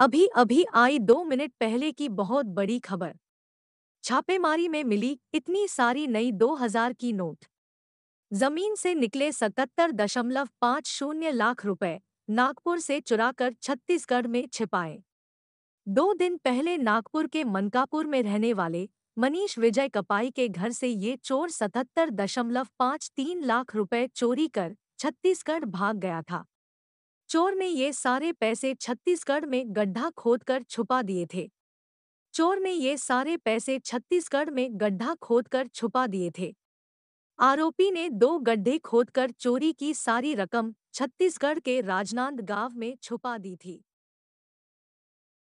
अभी अभी आई दो मिनट पहले की बहुत बड़ी खबर छापेमारी में मिली इतनी सारी नई 2000 की नोट जमीन से निकले सतहत्तर दशमलव पाँच शून्य लाख रुपए नागपुर से चुराकर छत्तीसगढ़ में छिपाए दो दिन पहले नागपुर के मनकापुर में रहने वाले मनीष विजय कपाई के घर से ये चोर सतहत्तर दशमलव पाँच तीन लाख रुपए चोरी कर छत्तीसगढ़ भाग गया था चोर ने ये सारे पैसे छत्तीसगढ़ में गड्ढा खोदकर छुपा दिए थे चोर ने ये सारे पैसे छत्तीसगढ़ में गड्ढा खोदकर छुपा दिए थे आरोपी ने दो गड्ढे खोदकर चोरी की सारी रकम छत्तीसगढ़ के राजनांद गांव में छुपा दी थी